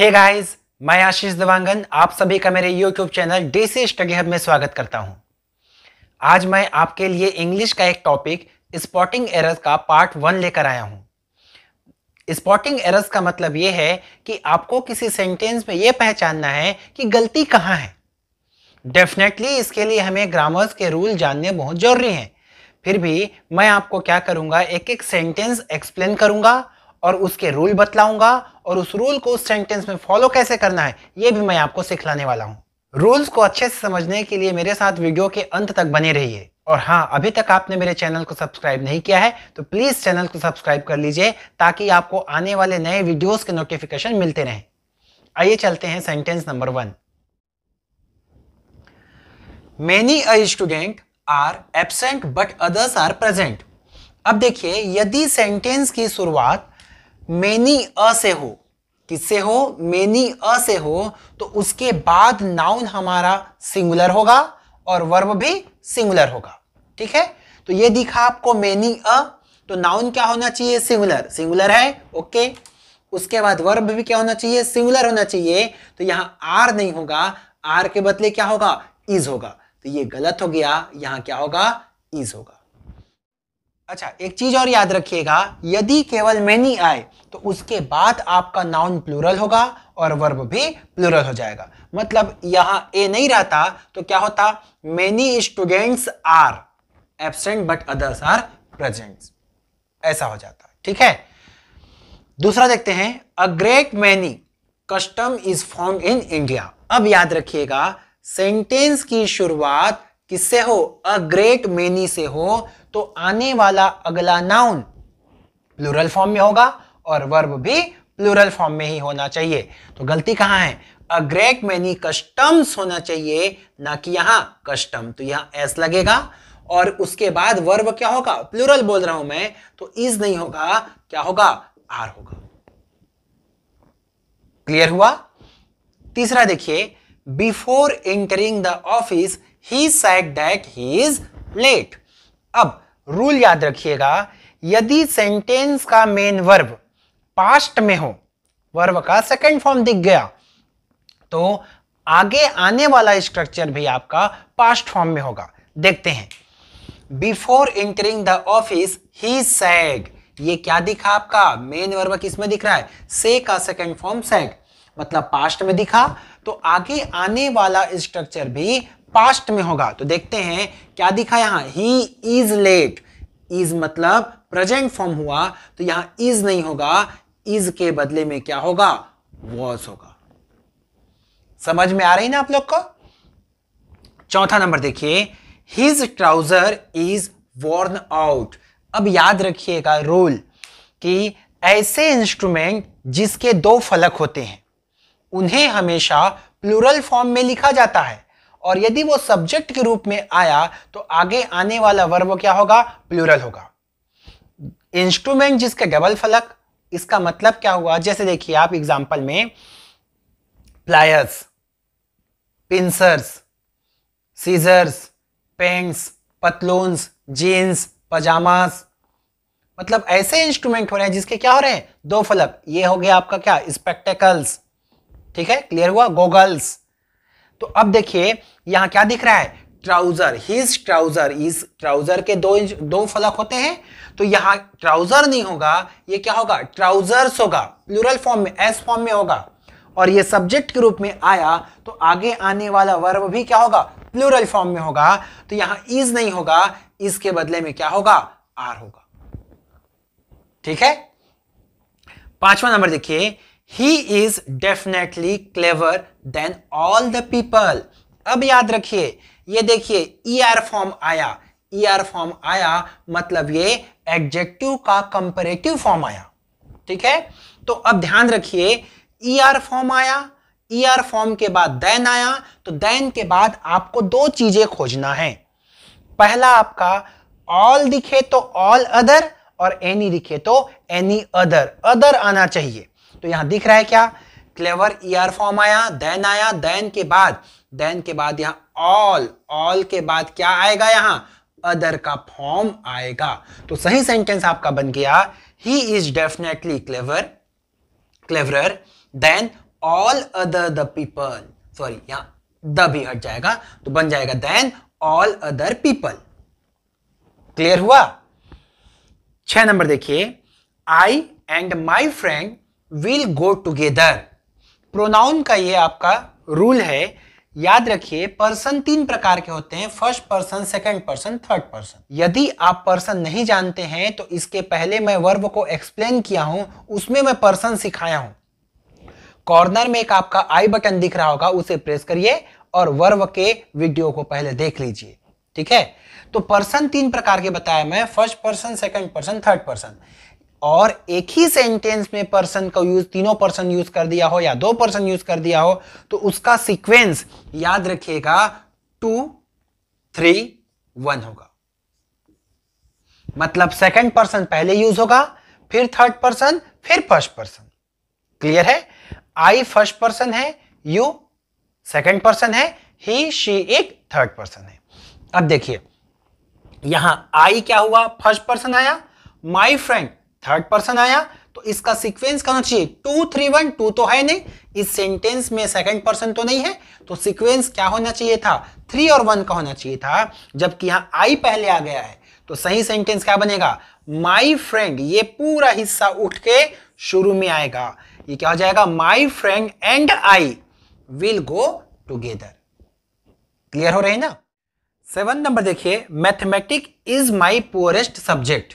Hey guys मैं आशीष देवांगन आप सभी का मेरे YouTube channel DC study hub में स्वागत करता हूं आज मैं आपके लिए इंग्लिश का एक टॉपिक स्पॉटिंग एरर्स का पार्ट वन लेकर आया हूं स्पॉटिंग एरर्स का मतलब ये है कि आपको किसी सेंटेंस में ये पहचानना है कि गलती कहाँ है डेफिनेटली इसके लिए हमें ग्रामर्स के रूल जानने बहुत जरूरी हैं फिर भी मैं आपको क्या करूँगा एक एक सेंटेंस एक्सप्लेन करूँगा और उसके रूल बतलाऊंगा और उस रूल को उस सेंटेंस में फॉलो कैसे करना है ये भी मैं आपको सिखलाने वाला हूँ रूल्स को अच्छे से समझने के लिए मेरे साथ वीडियो के अंत तक बने रहिए और हाँ अभी तक आपने मेरे चैनल को सब्सक्राइब नहीं किया है तो प्लीज़ चैनल को सब्सक्राइब कर लीजिए ताकि आपको आने वाले नए वीडियोस के नोटिफिकेशन मिलते रहें आइए चलते हैं sentence number one many a student are absent but others are present अब देखिए यदि सेंटेंस की शुरुआत मेनी अ से हो किससे हो मेनी अ से हो तो उसके बाद नाउन हमारा सिंगुलर होगा और वर्ब भी सिंगुलर होगा ठीक है तो ये दिखा आपको मेनी अ तो नाउन क्या होना चाहिए सिंगुलर सिंगुलर है ओके उसके बाद वर्ब भी क्या होना चाहिए सिंगुलर होना चाहिए तो यहां आर नहीं होगा आर के बदले क्या होगा इज होगा तो ये गलत हो गया यहां क्या होगा इज होगा अच्छा एक चीज और याद रखिएगा यदि केवल मैनी आए तो उसके बाद आपका नाउन प्लूरल होगा और वर्ब भी प्लूरल हो जाएगा मतलब यहां ए नहीं रहता तो क्या होता many students are absent but others are present ऐसा हो जाता ठीक है दूसरा देखते हैं a great many custom is form in India अब याद रखिएगा सेंटेंस की शुरुआत किससे हो अ ग्रेट मेनी से हो तो आने वाला अगला नाउन प्लूरल फॉर्म में होगा और वर्ब भी प्लूरल फॉर्म में ही होना चाहिए तो गलती कहां है अ ग्रेट मैनी कस्टम्स होना चाहिए ना कि यहां कस्टम तो यहां एस लगेगा और उसके बाद वर्ब क्या होगा प्लूरल बोल रहा हूं मैं तो इज नहीं होगा क्या होगा आर होगा क्लियर हुआ तीसरा देखिए before entering the office he said that he is late अब रूल याद रखिएगा यदि सेंटेंस का मेन वर्ब पास्ट में हो वर्ब का सेकेंड फॉर्म दिख गया तो आगे आने वाला स्ट्रक्चर भी आपका पास्ट फॉर्म में होगा देखते हैं before entering the office he said ये क्या दिखा आपका मेन वर्ब किसमें दिख रहा है से का सेकेंड फॉर्म सैग मतलब पास्ट में दिखा तो आगे आने वाला स्ट्रक्चर भी पास्ट में होगा तो देखते हैं क्या दिखा यहां ही इज लेट इज मतलब प्रेजेंट फॉर्म हुआ तो यहां इज नहीं होगा इज के बदले में क्या होगा वॉज होगा समझ में आ रही ना आप लोग को चौथा नंबर देखिए his trouser is worn out अब याद रखिएगा रूल कि ऐसे इंस्ट्रूमेंट जिसके दो फलक होते हैं उन्हें हमेशा प्लूरल फॉर्म में लिखा जाता है और यदि वो सब्जेक्ट के रूप में आया तो आगे आने वाला वर्ब क्या होगा प्लूरल होगा इंस्ट्रूमेंट जिसका डबल फलक इसका मतलब क्या हुआ जैसे देखिए आप एग्जाम्पल में प्लायर्स पिंसर्स सीजर्स पेंट्स पतलून्स जीन्स पजामास मतलब ऐसे इंस्ट्रूमेंट हो रहे हैं जिसके क्या हो रहे हैं दो फलक ये हो गया आपका क्या स्पेक्टेकल्स ठीक है क्लियर हुआ गोगल्स तो अब देखिए यहां क्या दिख रहा है trouser his trouser is trouser के दो दो फलक होते हैं तो यहां ट्राउजर नहीं होगा ये क्या होगा ट्राउजर्स होगा प्लूरल फॉर्म में एस फॉर्म में होगा और ये सब्जेक्ट के रूप में आया तो आगे आने वाला वर्ब भी क्या होगा प्लूरल फॉर्म में होगा तो यहां इज नहीं होगा इसके बदले में क्या होगा आर होगा ठीक है पांचवा नंबर देखिए he is definitely clever than all the people अब याद रखिए ये देखिए ई आर फॉर्म आया ई आर फॉर्म आया मतलब ये एग्जेक्टिव का कंपेरेटिव फॉर्म आया ठीक है तो अब ध्यान रखिए ई आर फॉर्म आया ई आर फॉर्म के बाद दैन आया तो दैन के बाद आपको दो चीजें खोजना है पहला आपका ऑल दिखे तो ऑल अदर और एनी दिखे तो एनी अदर अदर आना चाहिए तो यहां दिख रहा है क्या क्लेवर ईआर फॉर्म आया देन आया देन के बाद देन के बाद यहां ऑल ऑल के बाद क्या आएगा यहां अदर का फॉर्म आएगा तो सही सेंटेंस आपका बन गया he is definitely clever clever than all other the people sorry यहां द भी हट जाएगा तो बन जाएगा than all other people clear हुआ छह नंबर देखिए I and my friend will go together pronoun का ये आपका रूल है याद रखिए पर्सन तीन प्रकार के होते हैं first person second person third person यदि आप पर्सन नहीं जानते हैं तो इसके पहले मैं वर्ब को एक्सप्लेन किया हूं उसमें मैं पर्सन सिखाया हूं कॉर्नर में एक आपका आई बटन दिख रहा होगा उसे प्रेस करिए और वर्ब के वीडियो को पहले देख लीजिए ठीक है तो पर्सन तीन प्रकार के बताया मैं first person second person third person और एक ही सेंटेंस में पर्सन का यूज तीनों पर्सन यूज कर दिया हो या दो पर्सन यूज कर दिया हो तो उसका सीक्वेंस याद रखिएगा टू थ्री वन होगा मतलब सेकंड पर्सन पहले यूज होगा फिर थर्ड पर्सन फिर फर्स्ट पर्सन क्लियर है आई फर्स्ट पर्सन है यू सेकंड पर्सन है ही शी एक थर्ड पर्सन है अब देखिए यहां आई क्या हुआ फर्स्ट पर्सन आया माई फ्रेंड थर्ड पर्सन आया तो इसका सीक्वेंस कहना चाहिए टू थ्री वन टू तो है नहीं इस सेंटेंस में सेकंड पर्सन तो नहीं है तो सीक्वेंस क्या होना चाहिए था थ्री और वन का होना चाहिए था जबकि यहां आई पहले आ गया है तो सही सेंटेंस क्या बनेगा माई फ्रेंड ये पूरा हिस्सा उठ के शुरू में आएगा ये क्या हो जाएगा my friend and I will go together clear हो रहे हैं ना सेवन नंबर देखिए mathematic is my poorest subject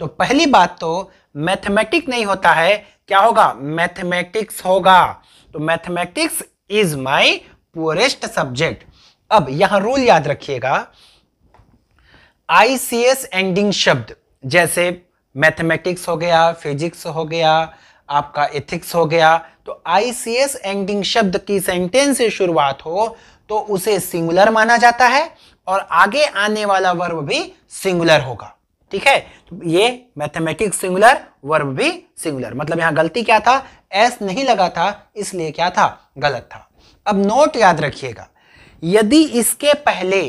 तो पहली बात तो मैथमेटिक नहीं होता है क्या होगा मैथमेटिक्स होगा तो mathematics is my poorest subject अब यहां रूल याद रखिएगा आईसीएस एंडिंग शब्द जैसे मैथमेटिक्स हो गया फिजिक्स हो गया आपका एथिक्स हो गया तो आईसीएस एंडिंग शब्द की सेंटेंस से शुरुआत हो तो उसे सिंगुलर माना जाता है और आगे आने वाला वर्ब भी सिंगुलर होगा ठीक है तो ये मैथमेटिक्स सिंगुलर वर्ब भी सिंगुलर मतलब यहाँ गलती क्या था एस नहीं लगा था इसलिए क्या था गलत था अब नोट याद रखिएगा यदि इसके पहले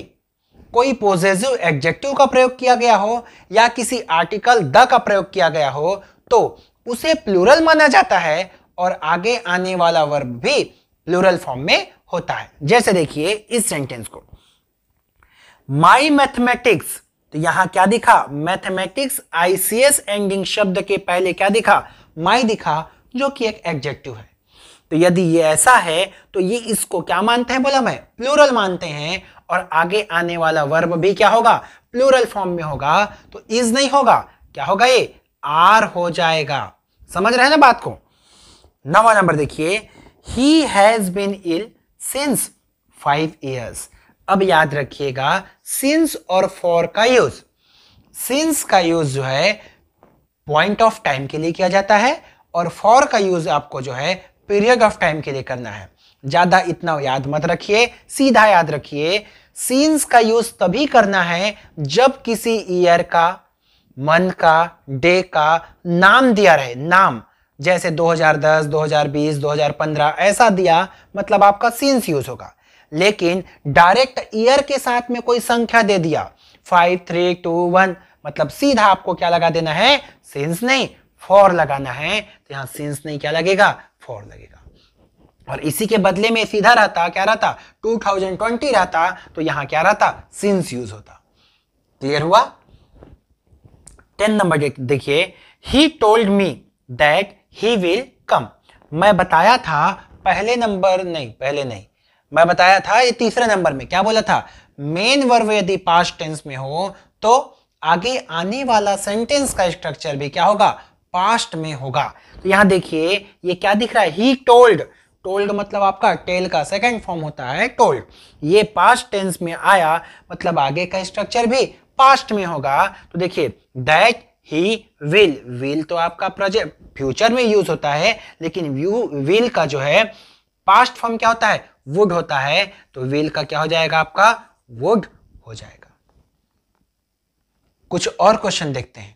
कोई पॉजिटिव एग्जेक्टिव का प्रयोग किया गया हो या किसी आर्टिकल द का प्रयोग किया गया हो तो उसे प्लूरल माना जाता है और आगे आने वाला वर्ब भी प्लूरल फॉर्म में होता है जैसे देखिए इस सेंटेंस को माई मैथमेटिक्स तो यहां क्या दिखा मैथमेटिक्स आईसीएस एंडिंग शब्द के पहले क्या दिखा माई दिखा जो कि एक एग्जेक्टिव है तो यदि ये ऐसा है तो ये इसको क्या मानते हैं बोला मैं प्लूरल मानते हैं और आगे आने वाला वर्ब भी क्या होगा प्लूरल फॉर्म में होगा तो इज नहीं होगा क्या होगा ये आर हो जाएगा समझ रहे हैं ना बात को नवा नंबर देखिए he has been ill since five years अब याद रखिएगा सिंस और फॉर का यूज सिंस का यूज जो है पॉइंट ऑफ टाइम के लिए किया जाता है और फॉर का यूज आपको जो है पीरियड ऑफ टाइम के लिए करना है ज्यादा इतना याद मत रखिए सीधा याद रखिए सीन्स का यूज तभी करना है जब किसी ईयर का मंथ का डे का नाम दिया रहे नाम जैसे 2010, 2020, 2015 ऐसा दिया मतलब आपका सीन्स यूज होगा लेकिन डायरेक्ट ईयर के साथ में कोई संख्या दे दिया फाइव थ्री टू वन मतलब सीधा आपको क्या लगा देना है सिंस नहीं फॉर लगाना है तो यहां सिंस नहीं क्या लगेगा फॉर लगेगा और इसी के बदले में सीधा रहता क्या रहता 2020 रहता तो यहां क्या रहता सिंस यूज होता क्लियर हुआ टेन नंबर देखिए he told me that he will come मैं बताया था पहले नंबर नहीं पहले नहीं मैं बताया था ये तीसरे नंबर में क्या बोला था मेन वर्व यदि पास्ट टेंस में हो तो आगे आने वाला सेंटेंस का स्ट्रक्चर भी क्या होगा पास्ट में होगा तो यहां देखिए ये क्या दिख रहा है ही टोल्ड टोल्ड मतलब आपका टेल का सेकंड फॉर्म होता है टोल्ड ये पास्ट टेंस में आया मतलब आगे का स्ट्रक्चर भी पास्ट में होगा तो देखिए दैट ही विल विल तो आपका प्रोजेक्ट फ्यूचर में यूज होता है लेकिन विल का जो है पास्ट फॉर्म क्या होता है वुड होता है तो व्हील का क्या हो जाएगा आपका वुड हो जाएगा कुछ और क्वेश्चन देखते हैं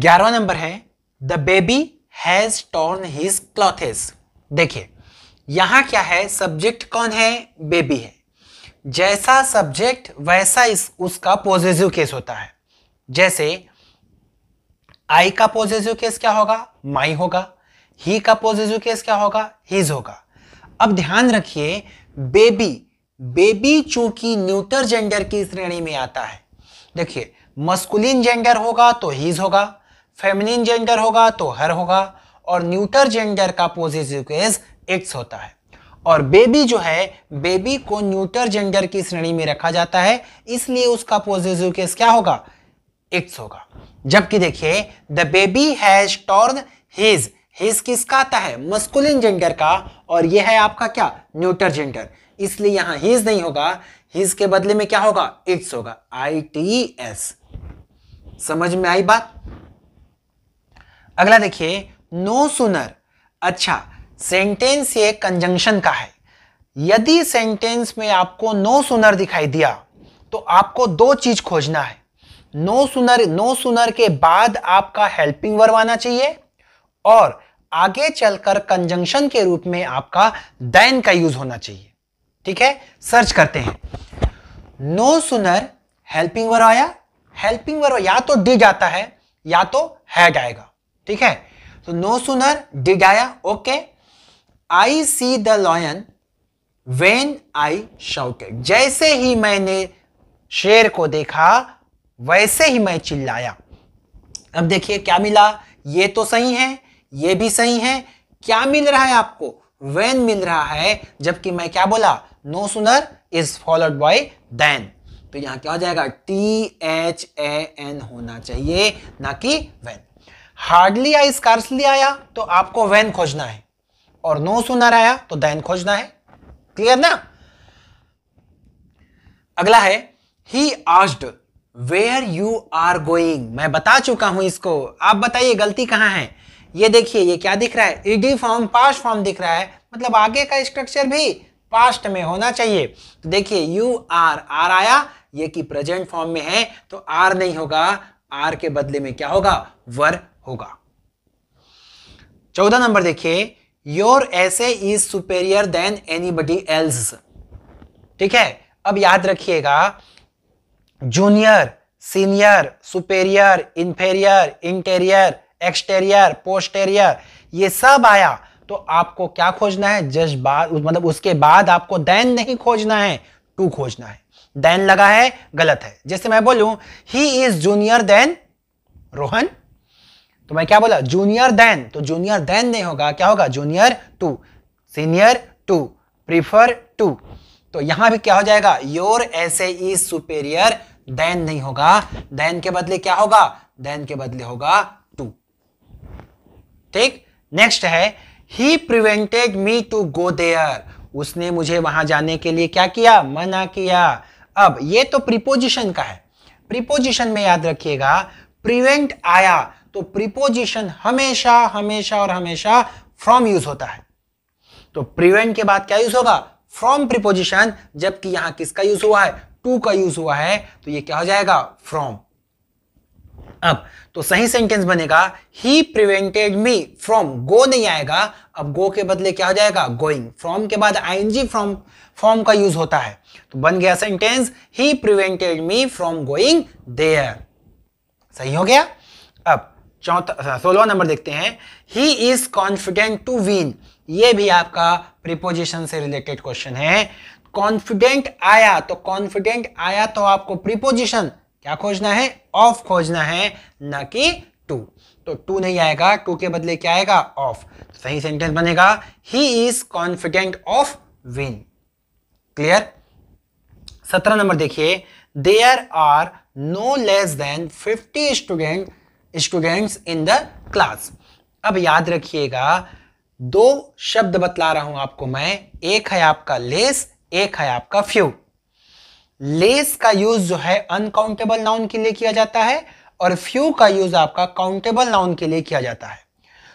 ग्यारहवा नंबर है the baby has torn his clothes देखिए यहां क्या है सब्जेक्ट कौन है बेबी है जैसा सब्जेक्ट वैसा इस उसका पॉजिटिव केस होता है जैसे आई का पॉजिटिव केस क्या होगा माई होगा ही का पॉजिटिव केस क्या होगा हिज होगा अब ध्यान रखिए बेबी बेबी चूंकि न्यूटर जेंडर की श्रेणी में आता है देखिए मस्कुलिन जेंडर होगा तो हीज होगा फेमिनिन जेंडर होगा तो हर होगा और न्यूटर जेंडर का पॉजिटिव केस एक्स होता है और बेबी जो है बेबी को न्यूटर जेंडर की श्रेणी में रखा जाता है इसलिए उसका पॉजिटिव केस क्या होगा एक्स होगा जबकि देखिए the baby has torn his his किसका आता है मस्कुलिन जेंडर का और ये है आपका क्या न्यूटर जेंडर इसलिए यहां हिज नहीं होगा हिज के बदले में क्या होगा इट्स होगा आई टी एस समझ में आई बात अगला देखिए नो सुनर अच्छा सेंटेंस ये कंजंक्शन का है यदि सेंटेंस में आपको नो सुनर दिखाई दिया तो आपको दो चीज खोजना है नो सुनर नो सुनर के बाद आपका हेल्पिंग वर्ब आना चाहिए और आगे चलकर कंजंक्शन के रूप में आपका दैन का यूज होना चाहिए ठीक है सर्च करते हैं नो सुनर हेल्पिंग वर आया हेल्पिंग वर या तो डिड आता है या तो हैड आएगा ठीक है तो नो सुनर डिड आया okay I see the lion when I shouted जैसे ही मैंने शेर को देखा वैसे ही मैं चिल्लाया अब देखिए क्या मिला ये तो सही है ये भी सही है क्या मिल रहा है आपको वेन मिल रहा है जबकि मैं क्या बोला no sooner is followed by then तो यहां क्या हो जाएगा टी एच ए एन होना चाहिए ना कि वेन हार्डली आई स्कार्सली आया तो आपको वेन खोजना है और नो सुनर आया तो देन खोजना है क्लियर ना अगला है he asked where you are going मैं बता चुका हूं इसको आप बताइए गलती कहां है ये देखिए ये क्या दिख रहा है ईडी फॉर्म पास्ट फॉर्म दिख रहा है मतलब आगे का स्ट्रक्चर भी पास्ट में होना चाहिए तो देखिए यू आर आर आया ये कि प्रेजेंट फॉर्म में है तो आर नहीं होगा आर के बदले में क्या होगा वर होगा चौदह नंबर देखिए your essay is superior than anybody else ठीक है अब याद रखिएगा junior senior superior inferior interior exterior posterior ये सब आया तो आपको क्या खोजना है जस्ट बाद मतलब उसके बाद आपको दैन नहीं खोजना है टू खोजना है दैन लगा है गलत है जैसे मैं बोलूं he is junior than Rohan तो मैं क्या बोला जूनियर देन तो जूनियर देन नहीं होगा क्या होगा junior to senior to prefer to तो यहां भी क्या हो जाएगा your essay is superior than नहीं होगा देन के बदले क्या होगा देन के बदले होगा ठीक नेक्स्ट है he prevented me to go there उसने मुझे वहां जाने के लिए क्या किया मना किया अब ये तो प्रीपोजिशन का है प्रीपोजिशन में याद रखिएगा प्रिवेंट आया तो प्रीपोजिशन हमेशा हमेशा और हमेशा फ्रॉम यूज होता है तो प्रिवेंट के बाद क्या यूज होगा फ्रॉम प्रीपोजिशन जबकि यहां किसका यूज हुआ है टू का यूज हुआ है तो ये क्या हो जाएगा फ्रॉम अब तो सही सेंटेंस बनेगा ही प्रिवेंटेड मी फ्रॉम गो नहीं आएगा अब गो के बदले क्या हो जाएगा गोइंग फ्रॉम के बाद जी फ्रॉम फ्रॉम का यूज होता है तो बन गया sentence he prevented me from going there सही हो गया अब चौथा अच्छा, सोलवा नंबर देखते हैं he is confident to win ये भी आपका प्रिपोजिशन से रिलेटेड क्वेश्चन है कॉन्फिडेंट आया तो कॉन्फिडेंट आया तो आपको प्रिपोजिशन क्या खोजना है ऑफ खोजना है ना कि टू तो टू नहीं आएगा टू के बदले क्या आएगा ऑफ तो सही सेंटेंस बनेगा he is confident of win clear सत्रह नंबर देखिए there are no less than fifty student students in the class अब याद रखिएगा दो शब्द बतला रहा हूं आपको मैं एक है आपका लेस एक है आपका फ्यू लेस का यूज जो है अनकाउंटेबल नाउन के लिए किया जाता है और फ्यू का यूज आपका काउंटेबल नाउन के लिए किया जाता है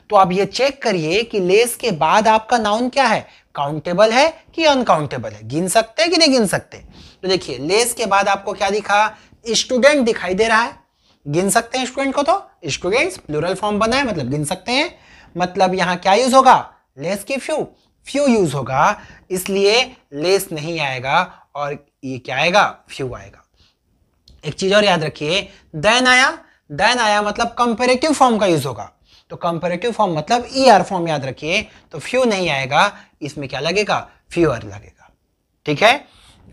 तो आप ये चेक करिए कि लेस के बाद आपका नाउन क्या है काउंटेबल है कि अनकाउंटेबल है गिन सकते हैं कि नहीं गिन सकते तो देखिए लेस के बाद आपको क्या दिखा स्टूडेंट दिखाई दे रहा है गिन सकते हैं स्टूडेंट को तो स्टूडेंट्स प्लूरल फॉर्म बना है मतलब गिन सकते हैं मतलब यहां क्या यूज होगा लेस की फ्यू फ्यू यूज होगा इसलिए लेस नहीं आएगा और ये क्या आएगा फ्यू आएगा एक चीज और याद रखिए देन आया देन आया मतलब कंपेरेटिव फॉर्म का यूज होगा तो कंपेरेटिव फॉर्म मतलब ई आर फॉर्म याद रखिए तो फ्यू नहीं आएगा इसमें क्या लगेगा फ्यूअर लगेगा ठीक है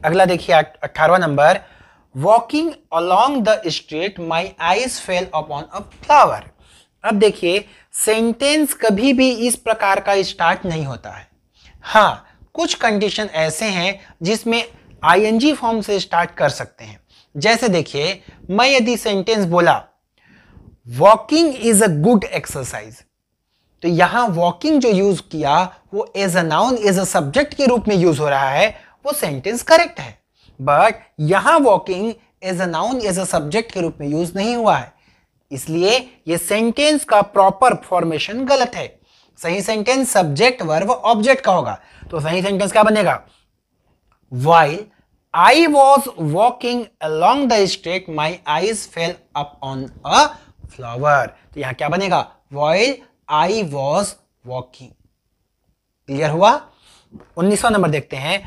अगला देखिए अट्ठारवा नंबर walking along the street my eyes fell upon a flower अब देखिए सेंटेंस कभी भी इस प्रकार का स्टार्ट नहीं होता है हाँ कुछ कंडीशन ऐसे हैं जिसमें आईएनजी फॉर्म से स्टार्ट कर सकते हैं जैसे देखिए मैं यदि सेंटेंस बोला walking is a good exercise तो यहां वॉकिंग जो यूज किया वो as a noun as a subject के रूप में यूज हो रहा है वो सेंटेंस करेक्ट है बट यहां walking as a noun as a subject के रूप में यूज नहीं हुआ है इसलिए ये सेंटेंस का प्रॉपर फॉर्मेशन गलत है सही सेंटेंस सब्जेक्ट वर्ब ऑब्जेक्ट का होगा तो सही सेंटेंस क्या बनेगा I was walking walking along the street, my eyes fell upon a flower. तो यहां क्या बनेगा while I was walking clear हुआ 19वां नंबर देखते हैं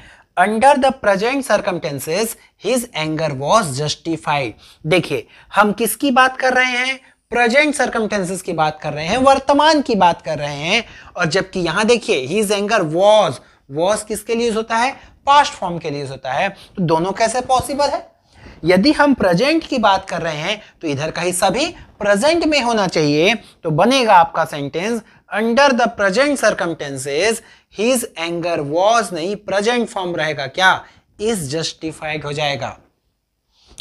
under the present circumstances his anger was justified देखिए हम किसकी बात कर रहे हैं प्रेजेंट सर्कमटेंसेस की बात कर रहे हैं वर्तमान की बात कर रहे हैं और जबकि यहां देखिए हिज एंगर वॉज वॉज किसके लिए होता है पास्ट फॉर्म के लिए होता है तो दोनों कैसे पॉसिबल है यदि हम प्रेजेंट की बात कर रहे हैं तो इधर का हिस्सा भी प्रेजेंट में होना चाहिए तो बनेगा आपका sentence under the present circumstances his anger was नहीं प्रेजेंट फॉर्म रहेगा क्या इज जस्टिफाइड हो जाएगा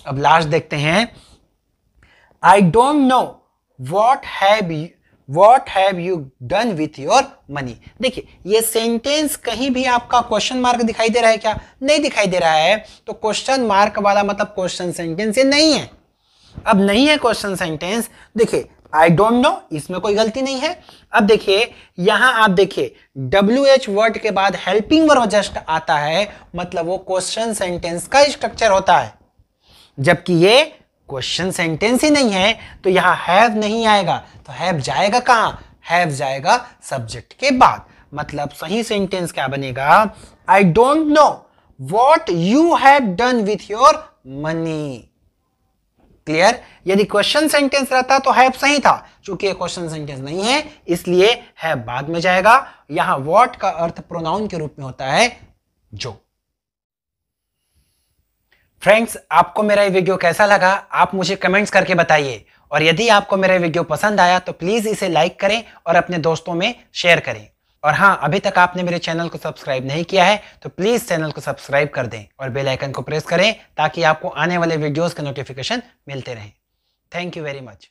अब लास्ट देखते हैं I don't know what have you what have you done with your money देखिए ये सेंटेंस कहीं भी आपका क्वेश्चन मार्क दिखाई दे रहा है क्या नहीं दिखाई दे रहा है तो क्वेश्चन मार्क वाला मतलब क्वेश्चन सेंटेंस ये नहीं है अब नहीं है क्वेश्चन सेंटेंस देखिए आई डोंट नो इसमें कोई गलती नहीं है अब देखिए यहां आप देखिए डब्ल्यू एच वर्ड के बाद हेल्पिंग वर्ब जस्ट आता है मतलब वो क्वेश्चन सेंटेंस का स्ट्रक्चर होता है जबकि ये क्वेश्चन सेंटेंस ही नहीं है तो यहां हैव नहीं आएगा तो हैव जाएगा कहां हैव जाएगा सब्जेक्ट के बाद मतलब सही सेंटेंस क्या बनेगा I don't know what you have done with your money clear यदि क्वेश्चन सेंटेंस रहता तो हैव सही था चूंकि क्वेश्चन सेंटेंस नहीं है इसलिए हैव बाद में जाएगा यहां वॉट का अर्थ प्रोनाउन के रूप में होता है जो फ्रेंड्स आपको मेरा ये वीडियो कैसा लगा आप मुझे कमेंट्स करके बताइए और यदि आपको मेरा वीडियो पसंद आया तो प्लीज़ इसे लाइक करें और अपने दोस्तों में शेयर करें और हाँ अभी तक आपने मेरे चैनल को सब्सक्राइब नहीं किया है तो प्लीज़ चैनल को सब्सक्राइब कर दें और बेल आइकन को प्रेस करें ताकि आपको आने वाले वीडियोस के नोटिफिकेशन मिलते रहें थैंक यू वेरी मच